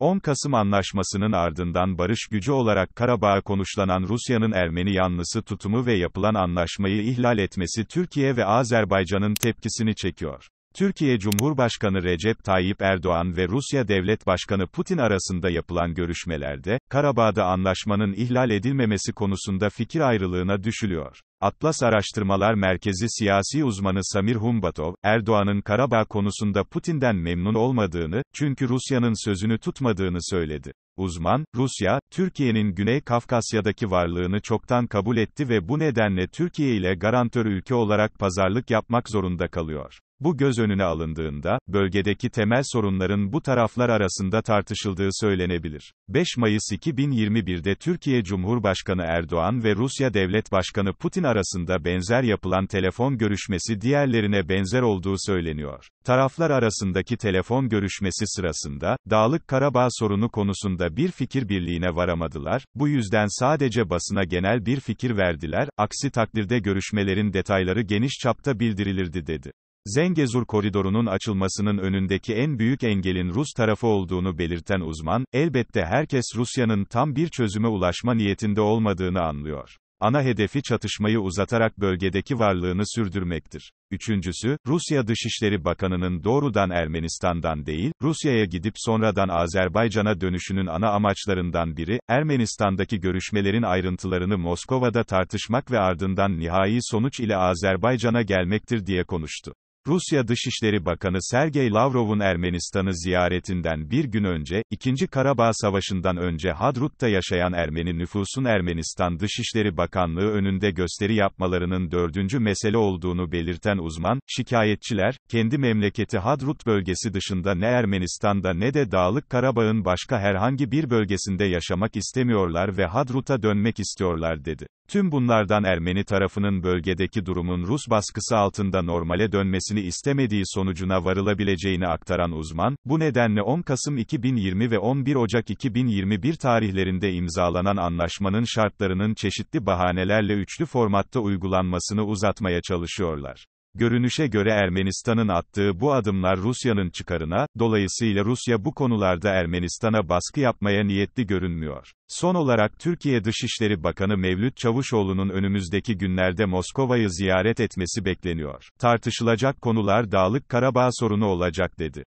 10 Kasım Anlaşması'nın ardından barış gücü olarak Karabağ konuşlanan Rusya'nın Ermeni yanlısı tutumu ve yapılan anlaşmayı ihlal etmesi Türkiye ve Azerbaycan'ın tepkisini çekiyor. Türkiye Cumhurbaşkanı Recep Tayyip Erdoğan ve Rusya Devlet Başkanı Putin arasında yapılan görüşmelerde, Karabağ'da anlaşmanın ihlal edilmemesi konusunda fikir ayrılığına düşülüyor. Atlas Araştırmalar Merkezi siyasi uzmanı Samir Humbatov, Erdoğan'ın Karabağ konusunda Putin'den memnun olmadığını, çünkü Rusya'nın sözünü tutmadığını söyledi. Uzman, Rusya, Türkiye'nin Güney Kafkasya'daki varlığını çoktan kabul etti ve bu nedenle Türkiye ile garantör ülke olarak pazarlık yapmak zorunda kalıyor. Bu göz önüne alındığında, bölgedeki temel sorunların bu taraflar arasında tartışıldığı söylenebilir. 5 Mayıs 2021'de Türkiye Cumhurbaşkanı Erdoğan ve Rusya Devlet Başkanı Putin arasında benzer yapılan telefon görüşmesi diğerlerine benzer olduğu söyleniyor. Taraflar arasındaki telefon görüşmesi sırasında, Dağlık Karabağ sorunu konusunda bir fikir birliğine varamadılar, bu yüzden sadece basına genel bir fikir verdiler, aksi takdirde görüşmelerin detayları geniş çapta bildirilirdi dedi. Zengezur koridorunun açılmasının önündeki en büyük engelin Rus tarafı olduğunu belirten uzman, elbette herkes Rusya'nın tam bir çözüme ulaşma niyetinde olmadığını anlıyor. Ana hedefi çatışmayı uzatarak bölgedeki varlığını sürdürmektir. Üçüncüsü, Rusya Dışişleri Bakanı'nın doğrudan Ermenistan'dan değil, Rusya'ya gidip sonradan Azerbaycan'a dönüşünün ana amaçlarından biri, Ermenistan'daki görüşmelerin ayrıntılarını Moskova'da tartışmak ve ardından nihai sonuç ile Azerbaycan'a gelmektir diye konuştu. Rusya Dışişleri Bakanı Sergey Lavrov'un Ermenistan'ı ziyaretinden bir gün önce, 2. Karabağ Savaşı'ndan önce Hadrut'ta yaşayan Ermeni nüfusun Ermenistan Dışişleri Bakanlığı önünde gösteri yapmalarının dördüncü mesele olduğunu belirten uzman, şikayetçiler, kendi memleketi Hadrut bölgesi dışında ne Ermenistan'da ne de Dağlık Karabağ'ın başka herhangi bir bölgesinde yaşamak istemiyorlar ve Hadrut'a dönmek istiyorlar dedi. Tüm bunlardan Ermeni tarafının bölgedeki durumun Rus baskısı altında normale dönmesini istemediği sonucuna varılabileceğini aktaran uzman, bu nedenle 10 Kasım 2020 ve 11 Ocak 2021 tarihlerinde imzalanan anlaşmanın şartlarının çeşitli bahanelerle üçlü formatta uygulanmasını uzatmaya çalışıyorlar. Görünüşe göre Ermenistan'ın attığı bu adımlar Rusya'nın çıkarına, dolayısıyla Rusya bu konularda Ermenistan'a baskı yapmaya niyetli görünmüyor. Son olarak Türkiye Dışişleri Bakanı Mevlüt Çavuşoğlu'nun önümüzdeki günlerde Moskova'yı ziyaret etmesi bekleniyor. Tartışılacak konular Dağlık Karabağ sorunu olacak dedi.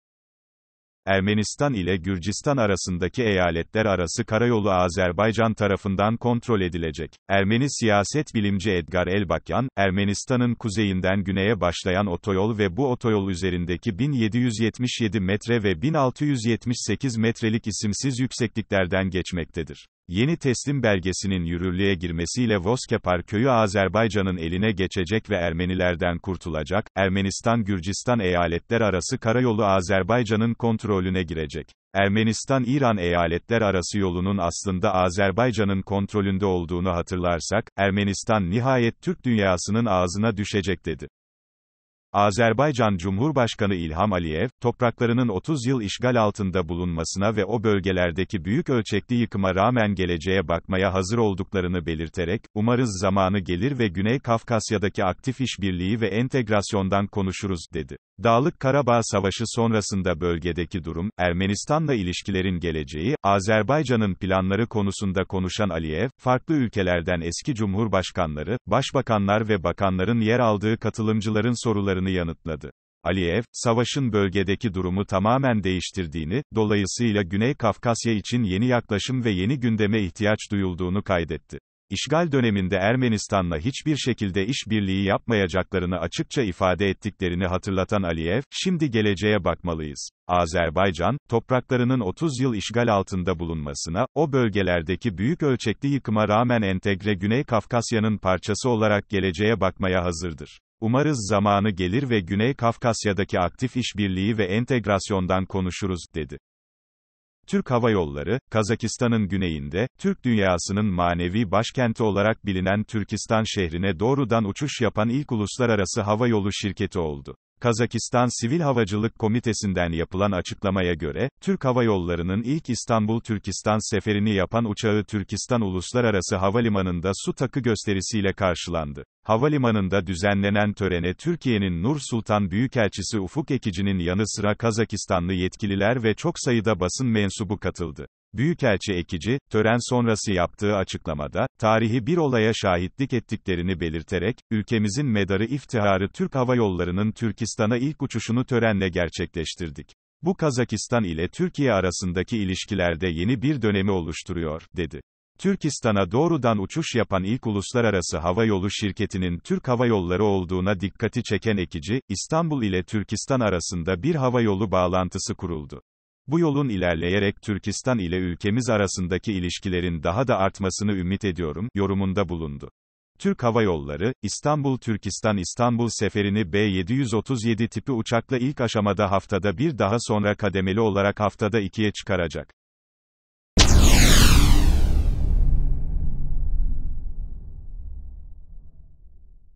Ermenistan ile Gürcistan arasındaki eyaletler arası karayolu Azerbaycan tarafından kontrol edilecek. Ermeni siyaset bilimci Edgar Elbakyan, Ermenistan'ın kuzeyinden güneye başlayan otoyol ve bu otoyol üzerindeki 1777 metre ve 1678 metrelik isimsiz yüksekliklerden geçmektedir. Yeni teslim belgesinin yürürlüğe girmesiyle Voskepar köyü Azerbaycan'ın eline geçecek ve Ermenilerden kurtulacak, Ermenistan-Gürcistan eyaletler arası karayolu Azerbaycan'ın kontrolüne girecek. Ermenistan-İran eyaletler arası yolunun aslında Azerbaycan'ın kontrolünde olduğunu hatırlarsak, Ermenistan nihayet Türk dünyasının ağzına düşecek dedi. Azerbaycan Cumhurbaşkanı İlham Aliyev, topraklarının 30 yıl işgal altında bulunmasına ve o bölgelerdeki büyük ölçekli yıkıma rağmen geleceğe bakmaya hazır olduklarını belirterek, umarız zamanı gelir ve Güney Kafkasya'daki aktif işbirliği ve entegrasyondan konuşuruz, dedi. Dağlık Karabağ Savaşı sonrasında bölgedeki durum, Ermenistan'la ilişkilerin geleceği, Azerbaycan'ın planları konusunda konuşan Aliyev, farklı ülkelerden eski cumhurbaşkanları, başbakanlar ve bakanların yer aldığı katılımcıların sorularını yanıtladı. Aliyev, savaşın bölgedeki durumu tamamen değiştirdiğini, dolayısıyla Güney Kafkasya için yeni yaklaşım ve yeni gündeme ihtiyaç duyulduğunu kaydetti. İşgal döneminde Ermenistan'la hiçbir şekilde işbirliği yapmayacaklarını açıkça ifade ettiklerini hatırlatan Aliyev, şimdi geleceğe bakmalıyız. Azerbaycan, topraklarının 30 yıl işgal altında bulunmasına, o bölgelerdeki büyük ölçekli yıkıma rağmen entegre Güney Kafkasya'nın parçası olarak geleceğe bakmaya hazırdır. Umarız zamanı gelir ve Güney Kafkasya'daki aktif işbirliği ve entegrasyondan konuşuruz, dedi. Türk Hava Yolları, Kazakistan'ın güneyinde, Türk dünyasının manevi başkenti olarak bilinen Türkistan şehrine doğrudan uçuş yapan ilk uluslararası hava yolu şirketi oldu. Kazakistan Sivil Havacılık Komitesi'nden yapılan açıklamaya göre, Türk Hava Yolları'nın ilk İstanbul-Türkistan seferini yapan uçağı Türkistan Uluslararası Havalimanı'nda su takı gösterisiyle karşılandı. Havalimanında düzenlenen törene Türkiye'nin Nur Sultan Büyükelçisi Ufuk Ekici'nin yanı sıra Kazakistanlı yetkililer ve çok sayıda basın mensubu katıldı. Büyükelçi Ekici, tören sonrası yaptığı açıklamada, tarihi bir olaya şahitlik ettiklerini belirterek, ülkemizin medarı iftiharı Türk Hava Yolları'nın Türkistan'a ilk uçuşunu törenle gerçekleştirdik. Bu Kazakistan ile Türkiye arasındaki ilişkilerde yeni bir dönemi oluşturuyor, dedi. Türkistan'a doğrudan uçuş yapan ilk uluslararası hava yolu şirketinin Türk Hava Yolları olduğuna dikkati çeken Ekici, İstanbul ile Türkistan arasında bir hava yolu bağlantısı kuruldu. Bu yolun ilerleyerek Türkistan ile ülkemiz arasındaki ilişkilerin daha da artmasını ümit ediyorum, yorumunda bulundu. Türk Hava Yolları, İstanbul-Türkistan-İstanbul seferini B-737 tipi uçakla ilk aşamada haftada bir daha sonra kademeli olarak haftada ikiye çıkaracak.